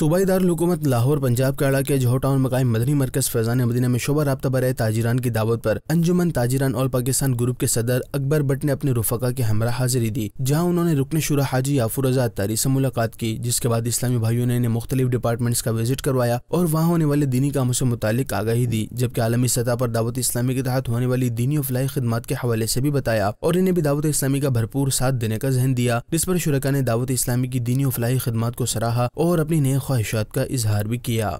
सूबाईदार हुकूमत लाहौर पंजाब के अड़ा के जोह टाउन मकाम मदनी मरकज फैजान मदीना में शोबा रबा बर ताजरान की दावत पर अंजुमन ताजरान और पाकिस्तान ग्रुप के सदर अकबर भट्ट ने अपने रुफका के हमरा हाजिरी दी जहाँ उन्होंने रुकन शुरा हाजी याफुर रजा अतारी से मुलाकात की जिसके बाद इस्लामी भाइयों ने इन्हें मुख्तलिफ डिपार्टमेंट्स का विजिट करवाया और वहाँ होने वाले दीनी कामों से मुतल आगाही दी जबकि आलमी सतह पर दावत इस्लामी के तहत होने वाली दीनी और फलाई के हवाले से भी बताया और इन्हें भी दावत इस्लामी का भरपूर साथ देने का जहन दिया जिस पर शुरा ने दावत इस्लामी की दीनी और फलाई खदमात को सराहा और अपनी नए ख्वाहिशात का इजहार भी किया